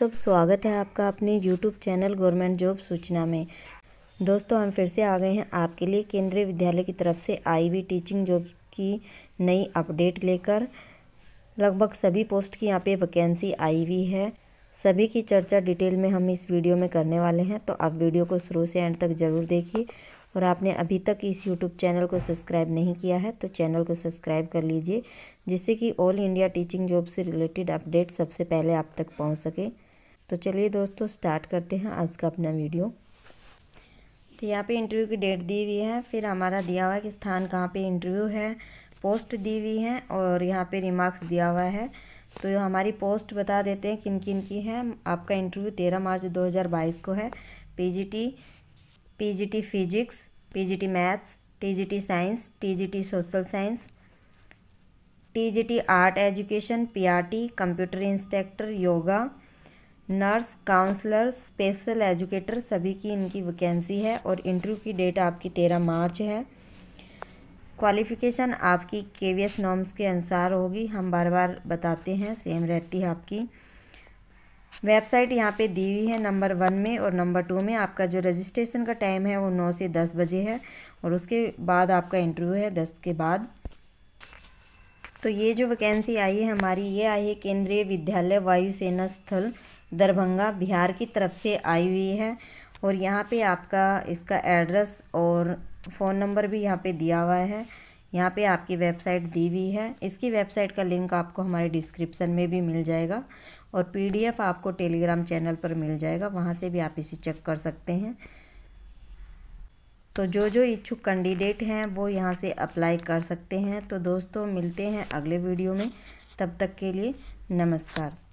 सब स्वागत है आपका अपने यूट्यूब चैनल गवर्नमेंट जॉब सूचना में दोस्तों हम फिर से आ गए हैं आपके लिए केंद्रीय विद्यालय की तरफ से आई वी टीचिंग जॉब की नई अपडेट लेकर लगभग सभी पोस्ट की यहाँ पे वैकेंसी आई हुई है सभी की चर्चा डिटेल में हम इस वीडियो में करने वाले हैं तो आप वीडियो को शुरू से एंड तक ज़रूर देखिए और आपने अभी तक इस यूट्यूब चैनल को सब्सक्राइब नहीं किया है तो चैनल को सब्सक्राइब कर लीजिए जिससे कि ऑल इंडिया टीचिंग जॉब से रिलेटेड अपडेट सबसे पहले आप तक पहुंच सके तो चलिए दोस्तों स्टार्ट करते हैं आज का अपना वीडियो तो यहाँ पे इंटरव्यू की डेट दी हुई है फिर हमारा दिया हुआ है कि स्थान कहाँ पे इंटरव्यू है पोस्ट दी हुई है और यहाँ पे रिमार्क्स दिया हुआ है तो हमारी पोस्ट बता देते हैं किन किन की है आपका इंटरव्यू तेरह मार्च दो को है P G physics P maths T science T social science T art education T computer instructor yoga nurse counsellor special educator सभी की इनकी वैकेंसी है और इंटरव्यू की डेट आपकी तेरह मार्च है क्वालिफ़िकेशन आपकी के वी एस नॉर्म्स के अनुसार होगी हम बार बार बताते हैं सेम रहती है आपकी वेबसाइट यहाँ पे दी हुई है नंबर वन में और नंबर टू में आपका जो रजिस्ट्रेशन का टाइम है वो नौ से दस बजे है और उसके बाद आपका इंटरव्यू है दस के बाद तो ये जो वैकेंसी आई है हमारी ये आई है केंद्रीय विद्यालय वायुसेना स्थल दरभंगा बिहार की तरफ से आई हुई है और यहाँ पे आपका इसका एड्रेस और फ़ोन नंबर भी यहाँ पे दिया हुआ है यहाँ पे आपकी वेबसाइट दी हुई है इसकी वेबसाइट का लिंक आपको हमारे डिस्क्रिप्शन में भी मिल जाएगा और पीडीएफ आपको टेलीग्राम चैनल पर मिल जाएगा वहाँ से भी आप इसे चेक कर सकते हैं तो जो जो इच्छुक कैंडिडेट हैं वो यहाँ से अप्लाई कर सकते हैं तो दोस्तों मिलते हैं अगले वीडियो में तब तक के लिए नमस्कार